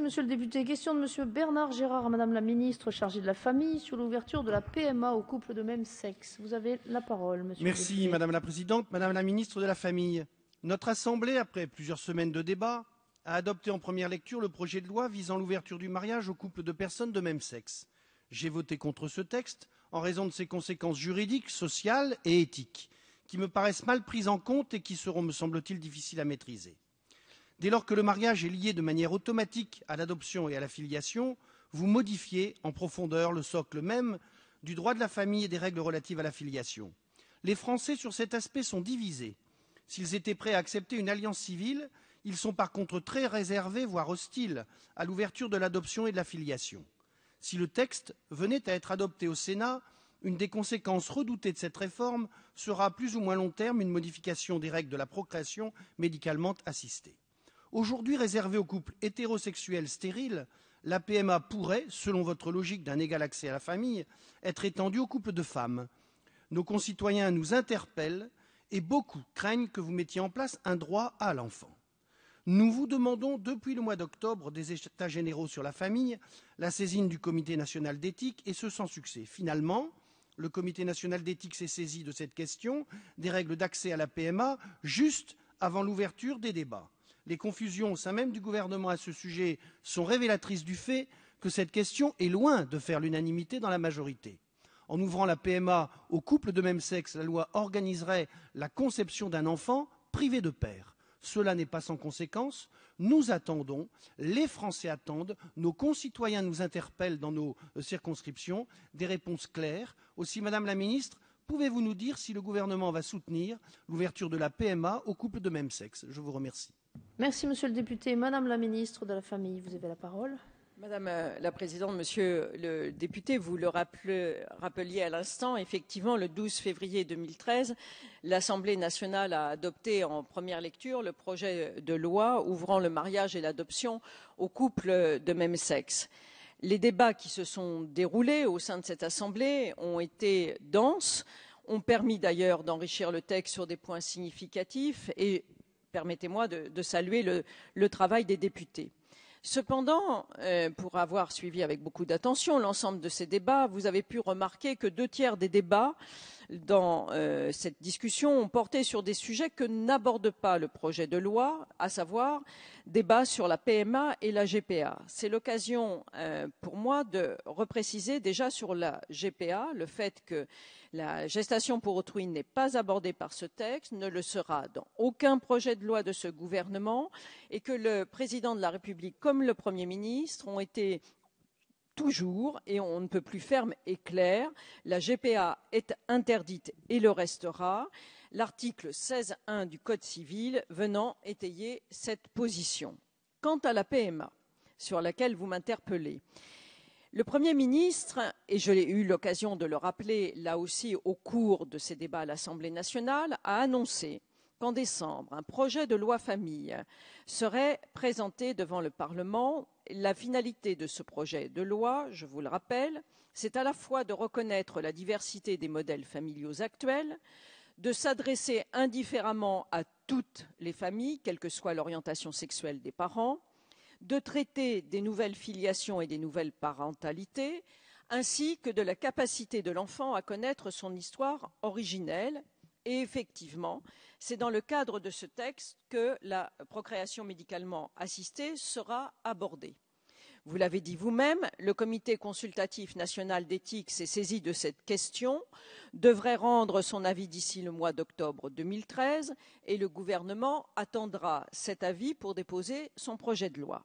Merci, monsieur le député. Question de monsieur Bernard Gérard à madame la ministre chargée de la famille sur l'ouverture de la PMA aux couples de même sexe. Vous avez la parole, monsieur. Merci, le madame la présidente, madame la ministre de la famille. Notre assemblée, après plusieurs semaines de débats, a adopté en première lecture le projet de loi visant l'ouverture du mariage aux couples de personnes de même sexe. J'ai voté contre ce texte en raison de ses conséquences juridiques, sociales et éthiques, qui me paraissent mal prises en compte et qui seront, me semble-t-il, difficiles à maîtriser. Dès lors que le mariage est lié de manière automatique à l'adoption et à la filiation, vous modifiez en profondeur le socle même du droit de la famille et des règles relatives à la filiation. Les Français, sur cet aspect, sont divisés. S'ils étaient prêts à accepter une alliance civile, ils sont par contre très réservés, voire hostiles, à l'ouverture de l'adoption et de la filiation. Si le texte venait à être adopté au Sénat, une des conséquences redoutées de cette réforme sera à plus ou moins long terme une modification des règles de la procréation médicalement assistée. Aujourd'hui réservée aux couples hétérosexuels stériles, la PMA pourrait, selon votre logique d'un égal accès à la famille, être étendue aux couples de femmes. Nos concitoyens nous interpellent et beaucoup craignent que vous mettiez en place un droit à l'enfant. Nous vous demandons depuis le mois d'octobre des États généraux sur la famille, la saisine du Comité national d'éthique, et ce sans succès. Finalement, le Comité national d'éthique s'est saisi de cette question des règles d'accès à la PMA juste avant l'ouverture des débats. Les confusions au sein même du Gouvernement à ce sujet sont révélatrices du fait que cette question est loin de faire l'unanimité dans la majorité. En ouvrant la PMA aux couples de même sexe, la loi organiserait la conception d'un enfant privé de père. Cela n'est pas sans conséquence. Nous attendons, les Français attendent, nos concitoyens nous interpellent dans nos euh, circonscriptions, des réponses claires. Aussi, Madame la Ministre, pouvez-vous nous dire si le gouvernement va soutenir l'ouverture de la PMA aux couples de même sexe Je vous remercie. Merci, monsieur le député. Madame la ministre de la Famille, vous avez la parole. Madame euh, la Présidente, Monsieur le député, vous le rappeliez à l'instant, effectivement, le 12 février 2013, l'Assemblée nationale a adopté en première lecture le projet de loi ouvrant le mariage et l'adoption aux couples de même sexe. Les débats qui se sont déroulés au sein de cette Assemblée ont été denses, ont permis d'ailleurs d'enrichir le texte sur des points significatifs et permettez-moi de, saluer le, travail des députés. Cependant, euh, pour avoir suivi avec beaucoup d'attention l'ensemble de ces débats, vous avez pu remarquer que deux tiers des débats dans euh, cette discussion ont porté sur des sujets que n'aborde pas le projet de loi, à savoir débats sur la PMA et la GPA. C'est l'occasion euh, pour moi de repréciser déjà sur la GPA le fait que la gestation pour autrui n'est pas abordée par ce texte, ne le sera dans aucun projet de loi de ce gouvernement, et que le président de la République comme le Premier ministre ont été toujours, et on ne peut plus ferme et clair, la GPA est interdite et le restera, l'article 16.1 du Code civil venant étayer cette position. Quant à la PMA, sur laquelle vous m'interpellez, le Premier ministre, et je l'ai eu l'occasion de le rappeler là aussi au cours de ces débats à l'Assemblée nationale, a annoncé qu'en décembre, un projet de loi famille serait présenté devant le Parlement. La finalité de ce projet de loi, je vous le rappelle, c'est à la fois de reconnaître la diversité des modèles familiaux actuels, de s'adresser indifféremment à toutes les familles, quelle que soit l'orientation sexuelle des parents, de traiter des nouvelles filiations et des nouvelles parentalités, ainsi que de la capacité de l'enfant à connaître son histoire originelle. Et effectivement, c'est dans le cadre de ce texte que la procréation médicalement assistée sera abordée. Vous l'avez dit vous-même, le Comité consultatif national d'éthique s'est saisi de cette question, devrait rendre son avis d'ici le mois d'octobre 2013 et le gouvernement attendra cet avis pour déposer son projet de loi.